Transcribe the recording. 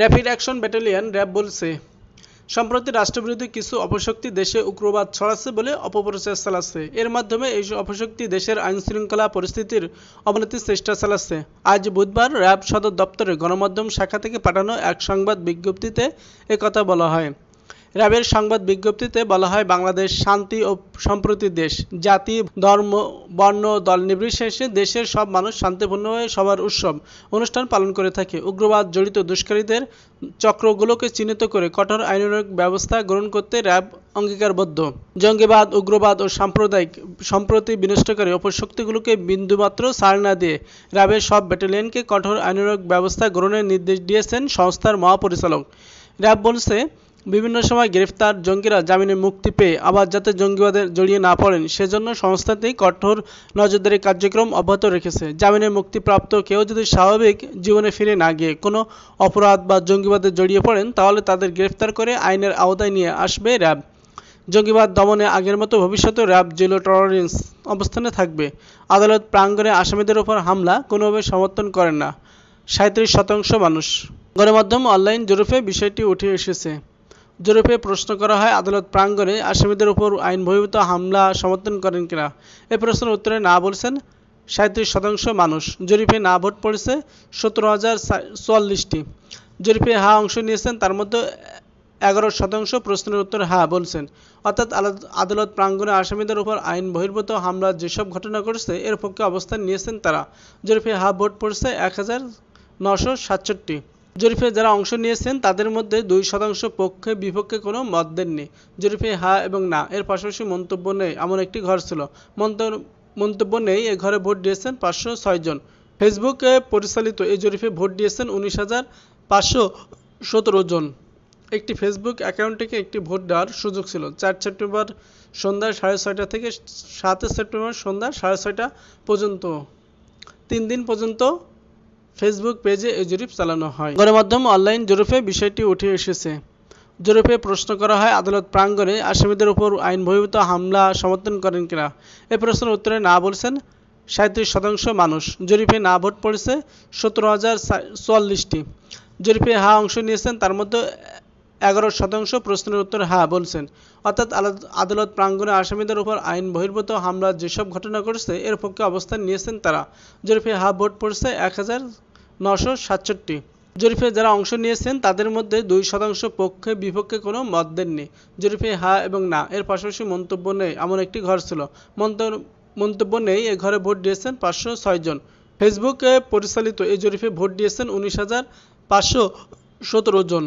rapid action battalion RAB বলছে সম্প্রতি রাষ্ট্রবিরোধী কিছু অপশক্তি দেশে উগ্রবাদ ছড়াচ্ছে বলে অপপ্রচার চালাচ্ছে এর মাধ্যমে এই অপশক্তি দেশের আইন শৃঙ্খলা পরিস্থিতির অবনতির চেষ্টা চালাচ্ছে আজ বুধবার র্যাব সদর দপ্তরের গণমাধ্যম শাখা থেকে পাঠানো এক সংবাদ বিজ্ঞপ্তিতে একথা বলা হয় র্যাবের সংবাদ বিজ্ঞপ্তিতে বলা হয় বাংলাদেশ শান্তি ও সম্প্রতি দেশ জাতি ধর্ম বর্ণ দল নির্বিশেষে দেশের সব মানুষ শান্তিপূর্ণ হয়ে সবার উৎসব অনুষ্ঠান পালন করে থাকে উগ্রবাদ জড়িত দুষ্কারীদের চক্রগুলোকে চিহ্নিত করে কঠোর আইনানুগ ব্যবস্থা গ্রহণ করতে র্যাব অঙ্গীকারবদ্ধ জঙ্গিবাদ উগ্রবাদ ও সাম্প্রদায়িক সম্প্রতি বিনষ্টকারী অপশক্তিগুলোকে বিন্দুমাত্র ছাড় না দিয়ে র্যাবের সব ব্যাটালিয়নকে কঠোর আইনানুগ ব্যবস্থা গ্রহণের নির্দেশ দিয়েছেন সংস্থার মহাপরিচালক র্যাব বলছে বিভিন্ন সময় গ্রেফতার জঙ্গিরা জামিনে মুক্তি পেয়ে আবার যাতে জঙ্গিবাদে জড়িয়ে না পড়েন সেজন্য সংস্থাটি কঠোর নজরদারি কার্যক্রম অব্যাহত রেখেছে জামিনে মুক্তিপ্রাপ্ত কেউ যদি স্বাভাবিক জীবনে ফিরে না গিয়ে কোনো অপরাধ বা জঙ্গিবাদে জড়িয়ে পড়েন তাহলে তাদের গ্রেফতার করে আইনের আওতায় নিয়ে আসবে র্যাব জঙ্গিবাদ দমনে আগের মতো ভবিষ্যতে র্যাব জিলো টলারেন্স অবস্থানে থাকবে আদালত প্রাঙ্গণে আসামিদের ওপর হামলা কোনোভাবে সমর্থন করেন না সাঁত্রিশ শতাংশ মানুষ গণমাধ্যম অনলাইন জরিপে বিষয়টি উঠে এসেছে জরিপে প্রশ্ন করা হয় আদালত প্রাঙ্গণে আসামিদের উপর আইন বহির্ভূত হামলা সমর্থন করেন কিনা এ প্রশ্নের উত্তরে না বলছেন সাঁত্রিশ শতাংশ মানুষ জরিপে না ভোট পড়েছে সতেরো হাজার চুয়াল্লিশটি জরিপে হা অংশ নিয়েছেন তার মধ্যে এগারো শতাংশ প্রশ্নের উত্তর হ্যাঁ বলছেন অর্থাৎ আদালত প্রাঙ্গণে আসামিদের উপর আইন বহির্ভূত হামলা যেসব ঘটনা ঘটেছে এর পক্ষে অবস্থান নিয়েছেন তারা জরিপে হা ভোট পড়েছে এক হাজার নশো সাতষট্টি জরিপে যারা অংশ নিয়েছেন তাদের মধ্যে দুই শতাংশ পক্ষে বিপক্ষে কোনো মত দেননি জরিপে হা এবং না এর পাশাপাশি মন্তব্য নেই এমন একটি ঘর ছিল মন্তব্য নেই এ ঘরে ভোট দিয়েছেন পাঁচশো জন ফেসবুকে পরিচালিত এই জরিপে ভোট দিয়েছেন উনিশ হাজার পাঁচশো সতেরো জন একটি ফেসবুক অ্যাকাউন্ট থেকে একটি ভোট দেওয়ার সুযোগ ছিল চার সেপ্টেম্বর সন্ধ্যা সাড়ে ছয়টা থেকে সাতই সেপ্টেম্বর সন্ধ্যা সাড়ে ছয়টা পর্যন্ত তিন দিন পর্যন্ত ফেসবুক পেজে এই জরিপ চালানো হয় গণমাধ্যম অনলাইন জরিপে বিষয়টি উঠে এসেছে জরিপে প্রশ্ন করা হয় আদালত প্রাঙ্গণে আসামিদের উপর আইন বহির্ভূত হামলা সমর্থন করেন কিনা এ প্রশ্নের উত্তরে না বলছেন সাঁত্রিশ শতাংশ মানুষ জরিপে না ভোট পড়েছে সতেরো হাজার চুয়াল্লিশটি জরিপে হা অংশ নিয়েছেন তার মধ্যে এগারো শতাংশ প্রশ্নের উত্তর হ্যাঁ বলছেন অর্থাৎ আদালত প্রাঙ্গণে আসামিদের উপর আইন বহির্ভূত হামলা যেসব ঘটনা ঘটেছে এর পক্ষে অবস্থান নিয়েছেন তারা জরিপে হা ভোট পড়েছে এক হাজার নশো সাতষট্টি জরিপে যারা অংশ নিয়েছেন তাদের মধ্যে দুই শতাংশ পক্ষে বিপক্ষে কোনো মত দেননি জরিপে হা এবং না এর পাশাপাশি মন্তব্য নেই এমন একটি ঘর ছিল মন্তব্য নেই এ ঘরে ভোট দিয়েছেন পাঁচশো জন ফেসবুকে পরিচালিত এই জরিপে ভোট দিয়েছেন উনিশ হাজার পাঁচশো সতেরো জন